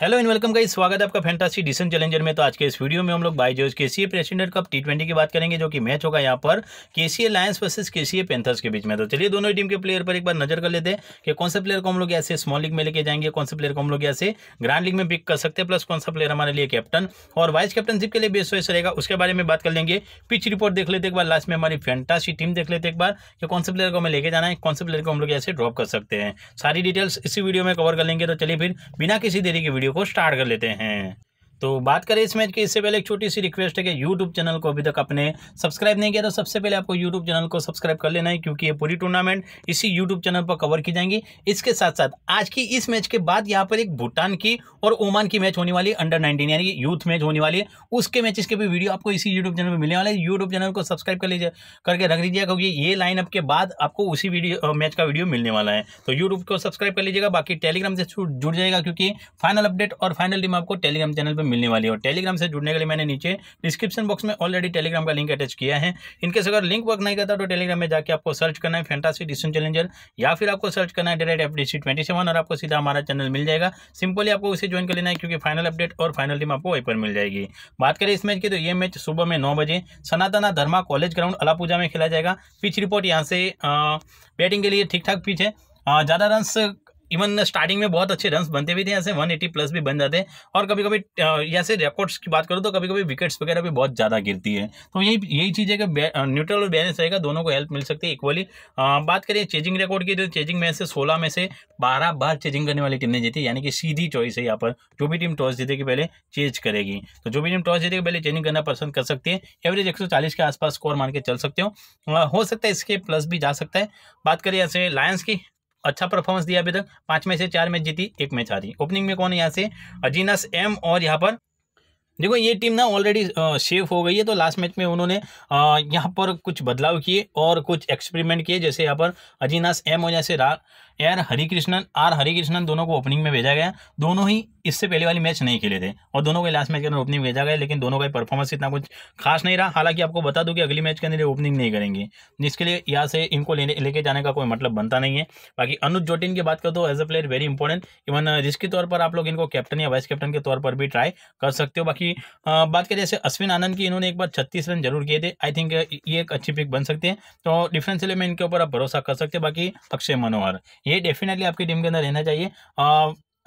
hello and welcome guys स्वागत है आपका फैंटासी डिसन चैलेंजर में तो आज के इस वीडियो में हम लोग जोज K C A president cup T twenty की बात करेंगे जो कि मैच होगा यहाँ पर के सी ए लायंस वर्सेज के सी ए पेंथर्स के बीच में तो चलिए दोनों टीम के प्लेयर पर एक बार नजर कर लेते हैं कि कौन सा प्लेयर को हम लोग ऐसे स्मॉल लीग में लेके जाएंगे कौन से प्लेयर को हम लोग ऐसे ग्रांड लीग में पिक कर सकते हैं प्लस कौन सा प्लेयर हमारे लिए कैप्टन और वाइस कैप्टनशिप के लिए बेस्ट वैस रहेगा उसके बारे में बात कर लेंगे पिच रिपोर्ट देख लेते एक बार लास्ट में हमारी फैंटासी टीम देख लेते एक बार कि कौन से प्लेयर को हमें लेके जाना है कौन से प्लेयर को हम लोग ऐसे ड्रॉप कर सकते हैं सारी डिटेल्स इसी वीडियो में कवर कर लेंगे तो चलिए फिर बिना किसी देरी के वीडियो वीडियो को स्टार्ट कर लेते हैं तो बात करें इस मैच की इससे पहले एक छोटी सी रिक्वेस्ट है कि यूट्यूब चैनल को अभी तक आपने सब्सक्राइब नहीं किया तो सबसे पहले आपको यूट्यूब चैनल को सब्सक्राइब कर लेना है क्योंकि ये पूरी टूर्नामेंट इसी यूट्यूब चैनल पर कवर की जाएंगी इसके साथ साथ आज की इस मैच के बाद यहाँ पर एक भूटान की और ओमान की मैच होने वाली अंडर नाइनटीन यानी यूथ मैच होने वाली है उसके मैच के भी वीडियो आपको इसी यूट्यूब चैनल पर मिलने वाले यूट्यूब चैनल को सब्सक्राइब कर लीजिए करके रख लीजिएगा क्योंकि ये लाइनअप के बाद आपको उसी वीडियो मैच का वीडियो मिलने वाला है तो यूट्यूब को सब्सक्राइब कर लीजिएगा बाकी टेलीग्राम से जुड़ जाएगा क्योंकि फाइनल अपडेट और फाइनल टीम आपको टेलीग्राम चैनल पर मिलने वाली है और टेलीग्राम से जुड़ने के लिए मैंने नीचे डिस्क्रिप्शन बॉक्स में ऑलरेडी टेलीग्राम का लिंक अटैच किया है इनके अगर लिंक वर्क नहीं करता तो टेलीग्राम में जाकर आपको सर्च करना है फैंटासी डिस्टन चैलेंजर या फिर आपको सर्च करना है direct F D C twenty seven और आपको सीधा हमारा चैनल मिल जाएगा सिंपली आपको उसे ज्वाइन कर लेना है क्योंकि फाइनल अपडेट और फाइनल टीम आपको वहीं पर मिल जाएगी बात करें इस मैच की तो ये मैच सुबह में नौ बजे सनातना धर्मा कॉलेज ग्राउंड अलापूजा में खेला जाएगा पिच रिपोर्ट यहाँ से बैटिंग के लिए ठीक ठाक पिच है ज़्यादा रन इवन स्टार्टिंग में बहुत अच्छे रन बनते भी थे ऐसे 180 प्लस भी बन जाते हैं और कभी कभी ऐसे रिकॉर्ड्स की बात करूँ तो कभी कभी विकेट्स वगैरह भी बहुत ज़्यादा गिरती है तो यही यही चीज़ है कि न्यूट्रल और बैलेंस रहेगा दोनों को हेल्प मिल सकती है इक्वली बात करें चेजिंग रिकॉर्ड की तो चेजिंग में से सोलह में से बारह बार चेजिंग करने वाली टीम ने जीती यानी कि सीधी चॉइस है यहाँ पर जो भी टीम टॉस जीतेगी पहले चेज करेगी तो जो भी टीम टॉस जीतेगी पहले चेजिंग करना पसंद कर सकती है एवरेज एक के आसपास स्कोर मान के चल सकते हो हो सकता है इसके प्लस भी जा सकता है बात करें ऐसे लायंस की अच्छा परफॉर्मेंस दिया अभी तक पांच में से चार मैच जीती एक मैच हारी ओपनिंग में कौन है यहाँ से अजीनास एम और यहाँ पर देखो ये टीम ना ऑलरेडी सेफ हो गई है तो लास्ट मैच में उन्होंने यहाँ पर कुछ बदलाव किए और कुछ एक्सपेरिमेंट किए जैसे यहाँ पर अजीनास एम और जैसे रा एयर हरिकृष्णन आर हरिकृष्णन दोनों को ओपनिंग में भेजा गया दोनों ही इससे पहले वाली मैच नहीं खेले थे और दोनों के लास्ट मैच के अंदर ओपनिंग भेजा गया लेकिन दोनों का परफॉर्मेंस इतना कुछ खास नहीं रहा हालांकि आपको बता दूं कि अगली मैच के अंदर ओपनिंग नहीं करेंगे जिसके लिए यहाँ से इनको लेने लेके जाने का कोई मतलब बनता नहीं है बाकी अनुज जोटिन की बात कर तो as a player very important even जिसके तौर पर आप लोग इनको कैप्टन या वाइस कैप्टन के तौर पर भी ट्राई कर सकते हो बाकी बात करें जैसे अश्विन आनंद की इन्होंने एक बार छत्तीस रन जरूर किए थे आई थिंक ये एक अच्छी पिक बन सकती है तो डिफेंस में इनके ऊपर आप भरोसा कर सकते हैं बाकी अक्षय मनोहर ये डेफिनेटली आपकी टीम के अंदर रहना चाहिए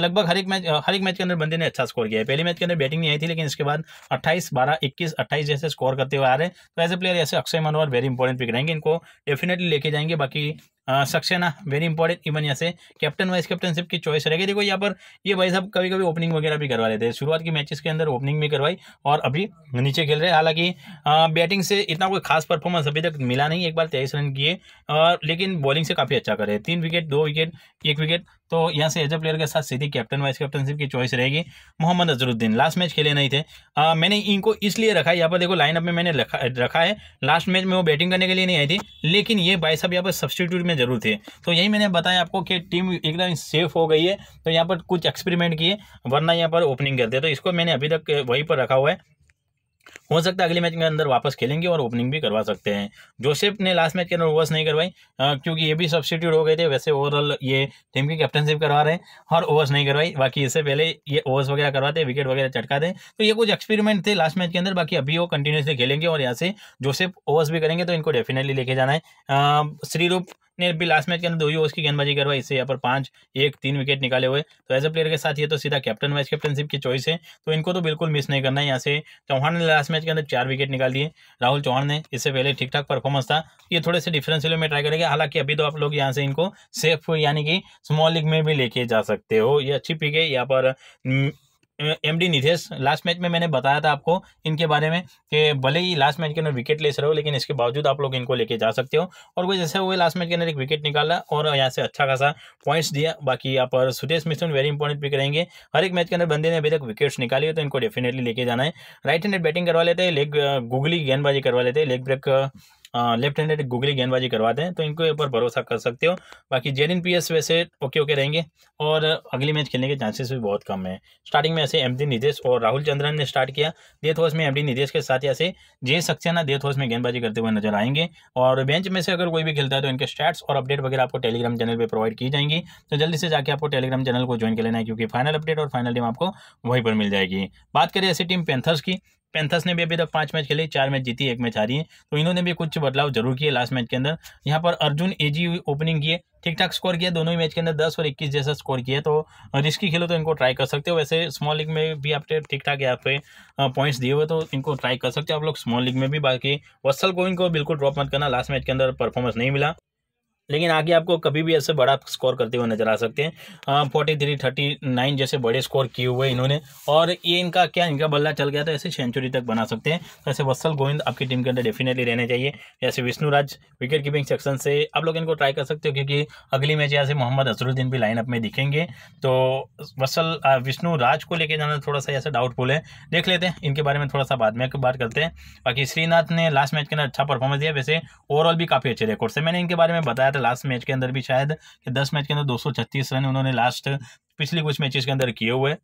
लगभग हर एक मैच हर एक मैच के अंदर बंदे ने अच्छा स्कोर किया है पहले मैच के अंदर बैटिंग नहीं आई थी लेकिन इसके बाद 28 12 21 28 जैसे स्कोर करते हुए आ रहे हैं तो एज ए प्लेयर ऐसे Akshay Manohar very important pick रहेंगे इनको डेफिनेटली लेके जाएंगे बाकी सक्सेना वेरी इंपॉर्टेंट इवन यहाँ से कैप्टन वाइस कैप्टनशिप की चॉइस रहेगी देखो यहाँ पर ये भाई साहब कभी कभी ओपनिंग वगैरह भी करवा लेते हैं शुरुआत की मैचेस के अंदर ओपनिंग भी करवाई और अभी नीचे खेल रहे हैं हालांकि बैटिंग से इतना कोई खास परफॉर्मेंस अभी तक मिला नहीं एक बार तेईस रन किए लेकिन बॉलिंग से काफ़ी अच्छा करे तीन विकेट दो विकेट एक विकेट तो यहाँ से एज अ प्लेयर के साथ सीधी कैप्टन वाइस कैप्टनशिप की चॉइस रहेगी मोहम्मद अजरुद्दीन लास्ट मैच खेले नहीं थे आ, मैंने इनको इसलिए रखा है यहाँ पर देखो लाइनअप में मैंने रखा है लास्ट मैच में वो बैटिंग करने के लिए नहीं आई थी लेकिन ये भाई साहब यहाँ पर सब्सटीट्यूट में में ज़रूर थे तो यही मैंने बताया आपको कि टीम एकदम सेफ हो गई है तो यहाँ पर कुछ एक्सपेरिमेंट किए वरना यहाँ पर ओपनिंग करते तो इसको मैंने अभी तक वहीं पर रखा हुआ है हो सकता है अगले मैच के अंदर वापस खेलेंगे और ओपनिंग भी करवा सकते हैं जोसेफ ने लास्ट मैच के अंदर ओवर्स नहीं करवाई क्योंकि ये भी सब्सिट्यूट हो गए थे वैसे ओवरऑल ये टीम की कैप्टनशिप करवा रहे हैं और ओवर्स नहीं करवाई बाकी इससे पहले ये ओवर्स वगैरह करवाते विकेट वगैरह चटकाते तो ये कुछ एक्सपेरिमेंट थे लास्ट मैच के अंदर बाकी अभी वो कंटिन्यूसली खेलेंगे और यहाँ से जोसेफ ओवर्स भी करेंगे तो इनको डेफिनेटली लेके जाना है श्रीरूप ने भी लास्ट मैच के अंदर दो ही की गेंदबाजी करवाई इससे यहाँ पर पांच एक तीन विकेट निकाले हुए तो एज अ प्लेयर के साथ ये तो सीधा कैप्टन वाइस कैप्टनशिप की चॉइस है तो इनको तो बिल्कुल मिस नहीं करना है यहाँ से चौहान ने लास्ट मैच के अंदर चार विकेट निकाल दिए राहुल चौहान ने इससे पहले ठीक ठाक परफॉर्मेंस था ये थोड़े से डिफरेंस में ट्राई करेगा हालांकि अभी तो आप लोग यहाँ से इनको सेफ यानी कि स्मॉल लीग में भी लेके जा सकते हो ये अच्छी पिक है यहाँ पर एमडी निधेश लास्ट मैच में मैंने बताया था आपको इनके बारे में कि भले ही लास्ट मैच के अंदर विकेट ले रहे हो लेकिन इसके बावजूद आप लोग इनको लेके जा सकते हो और वो जैसे हुए लास्ट मैच के अंदर एक विकेट निकाला और यहाँ से अच्छा खासा पॉइंट्स दिया बाकी यहाँ पर Sudesh Mishra very important pick रहेंगे हर एक मैच के अंदर बंदे ने अभी तक विकेट्स निकाली है तो इनको डेफिनेटली लेके जाना है राइट हैंडेड बैटिंग करवा लेते हैं लेग गुगली गेंदबाजी करवा लेते हैं leg break left handed googly गेंदबाजी करवाते हैं तो इनके ऊपर भरोसा कर सकते हो बाकी Jerin P S okay okay रहेंगे और अगली मैच खेलने के चांसेस भी बहुत कम है स्टार्टिंग में ऐसे एम निदेश और राहुल चंद्रन ने स्टार्ट किया डेथ हाउस में एम निदेश के साथ ऐसे जे सक्सेना डेथ हाउस में गेंदबाजी करते हुए नजर आएंगे और बेंच में से अगर कोई भी खेलता है तो इनके स्टैट्स और अपडेट वगैरह आपको टेलीग्राम चैनल पर प्रोवाइड की जाएंगी तो जल्दी से जाकर आपको टेलीग्राम चैनल को ज्वाइन कर लेना है क्योंकि फाइनल अपडेट और फाइनल टीम आपको वहीं पर मिल जाएगी बात करें ऐसी टीम पेंथर्स की पेंथस ने भी अभी तक पांच मैच खेले चार मैच जीती एक मैच हारी है तो इन्होंने भी कुछ बदलाव जरूर किए लास्ट मैच के अंदर यहाँ पर अर्जुन एजी ओपनिंग किए ठीक ठाक स्कोर किया दोनों ही मैच के अंदर दस और इक्कीस जैसा स्कोर किया तो रिस्की खेलो तो इनको ट्राई कर सकते हो वैसे स्मॉल लीग में भी आपने ठीक ठाक यहाँ पे पॉइंट्स दिए हुए तो इनको ट्राई कर सकते हो आप लोग स्मॉल लीग में भी बाकी वसल गोविंद को बिल्कुल ड्रॉप मत करना लास्ट मैच के अंदर परफॉर्मेंस नहीं मिला लेकिन आगे आपको कभी भी ऐसे बड़ा स्कोर करते हुए नजर आ सकते हैं फोर्टी थ्री थर्टी नाइन जैसे बड़े स्कोर किए हुए इन्होंने और ये इनका क्या इनका बल्ला चल गया था ऐसे सेंचुरी तक बना सकते हैं तो ऐसे वत्सल गोविंद आपकी टीम के अंदर डेफिनेटली रहने चाहिए जैसे विष्णुराज विकेट कीपिंग सेक्शन से आप लोग इनको ट्राई कर सकते हो क्योंकि अगली मैच यहाँ से मोहम्मद असरुद्दीन भी लाइनअप में दिखेंगे तो वत्सल विष्णु राज को लेकर जाना थोड़ा सा ऐसा डाउटफुल है देख लेते हैं इनके बारे में थोड़ा सा बाद में बात करते हैं बाकी श्रीनाथ ने लास्ट मैच के अंदर अच्छा परफॉर्मेंस दिया वैसे ओवरऑल भी काफ़ी अच्छे रिकॉर्ड से मैंने इनके बारे में बताया था लास्ट मैच के अंदर भी शायद कि दस मैच के अंदर दो रन उन्होंने लास्ट पिछले कुछ मैचेस के अंदर किए हुए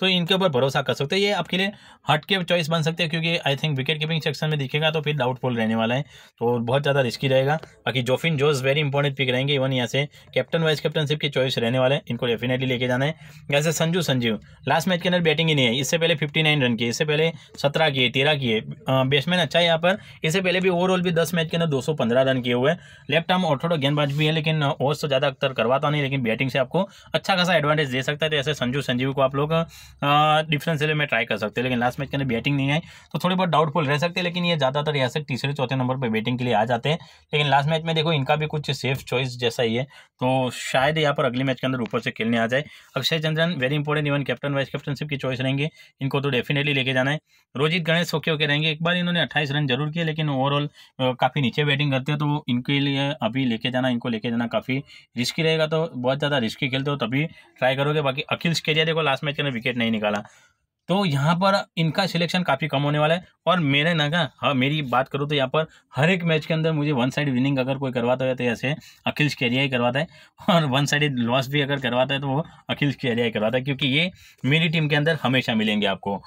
तो इनके ऊपर भरोसा कर सकते हैं ये आपके लिए हट के चॉइस बन सकते हैं क्योंकि I think wicket keeping section में दिखेगा तो फिर डाउटफुल रहने वाला है तो बहुत ज़्यादा रिस्की रहेगा बाकी Jofin Jose very important pick रहेंगे इवन यहाँ से कैप्टन वाइस कैप्टनशिप के चॉइस रहने वाले हैं इनको डेफिनेटली लेके जाना है जैसे संजू संजीव लास्ट मैच के अंदर बैटिंग ही नहीं है इससे पहले फिफ्टी नाइन रन किए इससे पहले सत्रह किए तेरह किए बैट्समैन अच्छा है यहाँ पर इससे पहले भी ओवरऑल भी दस मैच के अंदर दो सौ पंद्रह रन किए हुए लेफ्ट आर्म और थोड़ा गेंदबाज भी है लेकिन ओवर तो ज़्यादा अक्तर करवाता नहीं लेकिन बैटिंग से आपको अच्छा खासा एडवांटेज दे सकता है तो ऐसे संजू संजीव को आप लोग डिफरेंस से मैं ट्राई कर सकते हैं लेकिन लास्ट मैच के अंदर बैटिंग नहीं आई तो थोड़ी बहुत डाउटफुल रह सकते हैं लेकिन ये ज़्यादातर यहाँ से तीसरे चौथे नंबर पर बैटिंग के लिए आ जाते हैं लेकिन लास्ट मैच में देखो इनका भी कुछ सेफ चॉइस जैसा ही है तो शायद यहाँ पर अगले मैच के अंदर ऊपर से खेलने आ जाए Akshay Chandran very important even captain vice captainship की चॉइस रहेंगे इनको तो डेफिनेटली लेके जाना है रोजित गणेश ओके ओके रहेंगे एक बार इन्होंने अट्ठाईस रन जरूर किए लेकिन ओवरऑल काफ़ी नीचे बैटिंग करते हैं तो इनके लिए अभी लेके जाना इनको लेके जाना काफ़ी रिस्की रहेगा तो बहुत ज़्यादा रिस्की खेलते हो तभी ट्राई करोगे बाकी अखिल स्केरिया देखो लास्ट मैच के अंदर विकेट रेट नहीं निकाला तो यहाँ पर इनका सिलेक्शन काफ़ी कम होने वाला है और मेरे ना का हाँ मेरी बात करूँ तो यहाँ पर हर एक मैच के अंदर मुझे वन साइड विनिंग अगर कोई करवाता है तो ऐसे अखिल कैरिया ही करवाता है और वन साइड लॉस भी अगर करवाता है तो वो अखिल कैरिया ही करवाता है क्योंकि ये मेरी टीम के अंदर हमेशा मिलेंगे आपको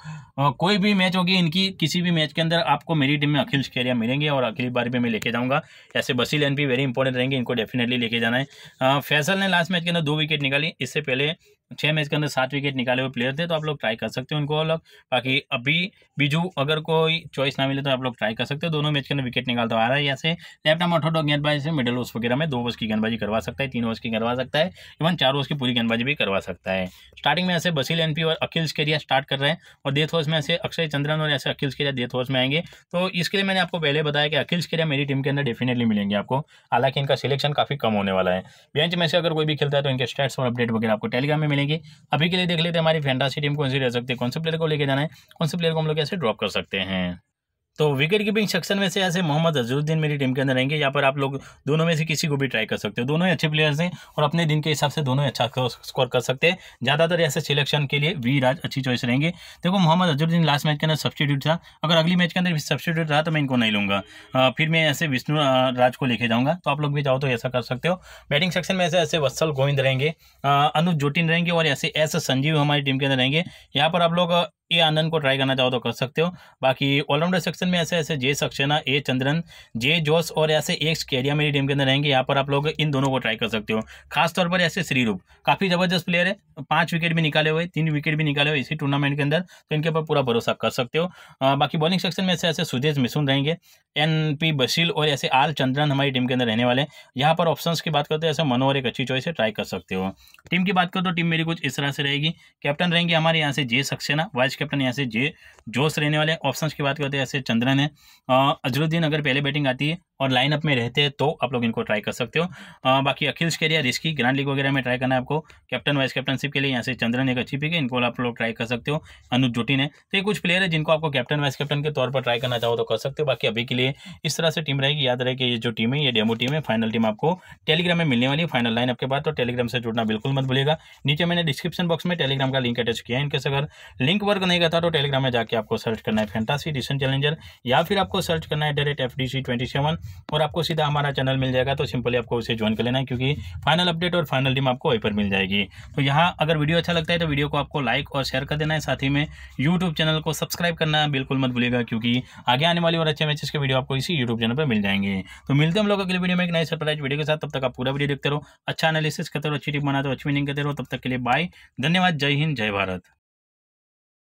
कोई भी मैच होगी इनकी किसी भी मैच के अंदर आपको मेरी टीम में अखिल कैरिया मिलेंगे और अगली बार भी मैं लेके जाऊँगा ऐसे बसी लेन भी वेरी इंपॉर्टेंट रहेंगे इनको डेफिनेटली लेके जाना है फैसल ने लास्ट मैच के अंदर दो विकेट निकाली इससे पहले छः मैच के अंदर सात विकेट निकाले हुए प्लेयर थे तो आप लोग ट्राई कर सकते हो उनको अलग बाकी अभी बीजू अगर कोई चॉइस ना मिले तो आप लोग ट्राई कर सकते हो दोनों मैच के अंदर विकेट तो आ रहा है यहाँ लेफ्ट आर्म अठोटो गेंदबाजी से मिडिल ओवर्स वगैरह में दो ओवर्स की गेंदबाजी करवा सकता है तीन ओवर्स की करवा सकता है इवन चार ओवर्स की पूरी गेंदबाजी भी करवा सकता है स्टार्टिंग में ऐसे बसील एनपी और अखिल स्केरिया स्टार्ट कर रहे हैं और डेथ ओवर्स में ऐसे अक्षय चंद्रन और ऐसे अखिल स्केरिया डेथ ओवर्स में आएंगे तो इसके लिए मैंने आपको पहले बताया कि अखिल केरिया मेरी टीम के अंदर डेफिनेटली मिलेंगे आपको हालांकि इनका सिलेक्शन काफी कम होने वाला है बेंच में से अगर कोई भी खेलता है तो इनके स्टेट्स और अपडेट वगैरह आपको टेलीग्राम में मिलेगी अभी के लिए देख लेते हैं हमारी फैंटासी टीम कौन सी रह सकती है कौन से प्लेयर को लेकर जाना है कौन से प्लेयर को हम लोग ऐसे ड्रॉप कर सकते हैं तो विकेट कीपिंग सेक्शन में से ऐसे मोहम्मद अजरुद्दीन मेरी टीम के अंदर रहेंगे यहाँ पर आप लोग दोनों में से किसी को भी ट्राई कर सकते हो दोनों ही अच्छे प्लेयर्स हैं और अपने दिन के हिसाब से दोनों ही अच्छा स्कोर कर सकते हैं ज़्यादातर ऐसे सिलेक्शन के लिए वी राज अच्छी चॉइस रहेंगे देखो मोहम्मद अजरुद्दीन लास्ट मैच के अंदर सब्सटीट्यूट था अगर अगली मैच के अंदर सब्सिट्यूट सब्सटीट्यूट रहा तो मैं इनको नहीं लूँगा फिर मैं ऐसे विष्णु राज को लेके जाऊँगा तो आप लोग भी चाहो तो ऐसा कर सकते हो बैटिंग सेक्शन में ऐसे ऐसे वत्सल गोविंद रहेंगे अनुज जोटिन रहेंगे और ऐसे ऐसे संजीव हमारी टीम के अंदर रहेंगे यहाँ पर आप लोग ए आनंद को ट्राई करना चाहो तो कर सकते हो बाकी ऑलराउंडर सेक्शन में ऐसे ऐसे जे सक्सेना ए चंद्रन जे जोस और ऐसे एक कैरिया मेरी टीम के अंदर रहेंगे यहाँ पर आप लोग इन दोनों को ट्राई कर सकते हो खासतौर पर ऐसे श्रीरूप काफ़ी ज़बरदस्त प्लेयर है पांच विकेट भी निकाले हुए तीन विकेट भी निकाले हुए इसी टूर्नामेंट के अंदर तो इनके ऊपर पूरा भरोसा कर सकते हो बाकी बॉलिंग सेक्शन में ऐसे ऐसे सुदेश मिसुन रहेंगे एन पी बशील और ऐसे आर चंद्रन हमारी टीम के अंदर रहने वाले हैं यहाँ पर ऑप्शन की बात करते हैं ऐसे मनोहर एक अच्छी चॉइस है ट्राई कर सकते हो टीम की बात करो तो टीम मेरी कुछ इस तरह से रहेगी कैप्टन रहेंगे हमारे यहाँ से जे सक्सेना वाइस कैप्टन यहाँ से जे जोश रहने वाले ऑप्शन की बात करते हैं ऐसे चंद्रन है अजरुद्दीन अगर पहले बैटिंग आती है और लाइनअप में रहते हैं तो आप लोग इनको ट्राई कर सकते हो आ, बाकी Akhil Scaria risky grand league वगैरह में ट्राई करना है आपको कैप्टन वाइस कैप्टनशिप के लिए यहाँ से चंद्रन एक अच्छी पिक है इनको आप लोग ट्राई कर सकते हो अनुज जोटी ने तो ये कुछ प्लेयर है जिनको आपको कैप्टन वाइस कैप्टन के तौर पर ट्राई करना चाहो तो कर सकते हो बाकी अभी के लिए इस तरह से टीम रहेगी याद रहे कि ये जो टीम है ये डेमो टीम है फाइनल टीम आपको टेलीग्राम में मिलने वाली फाइनल लाइन आपके बाद तो टेलीग्राम से जुड़ना बिल्कुल मत भूलेगा नीचे मैंने डिस्क्रिप्शन बॉक्स में टेलीग्राम का लिंक अटैच किया है इनकेस अगर लिंक वर्क नहीं करता तो टेलीग्राम में जाकर आपको सर्च करना है फैंटासी रिसेंट चैलेंजर या फिर आपको सर्च करना है direct F D C twenty seven और आपको सीधा हमारा चैनल मिल जाएगा तो सिंपली आपको उसे ज्वाइन कर लेना है क्योंकि फाइनल अपडेट और फाइनल टीम आपको वहीं पर मिल जाएगी तो यहाँ अगर वीडियो अच्छा लगता है तो वीडियो को आपको लाइक और शेयर कर देना है साथ ही में यूट्यूब चैनल को सब्सक्राइब करना बिल्कुल मत भूलिएगा क्योंकि आगे आने वाली और अच्छे मैचेस के वीडियो आपको इसी यूट्यूब चैनल पर मिल जाएंगे तो मिलते हम लोग अगले वीडियो में एक नए सरप्राइज वीडियो के साथ तब तक आप पूरा वीडियो देखते रहो अच्छा एनालिसिस करते रहो अच्छी टीम बनाते रहो अच्छी मीनिंग करते रहो तब तक के लिए बाय धन्यवाद जय हिंद जय भारत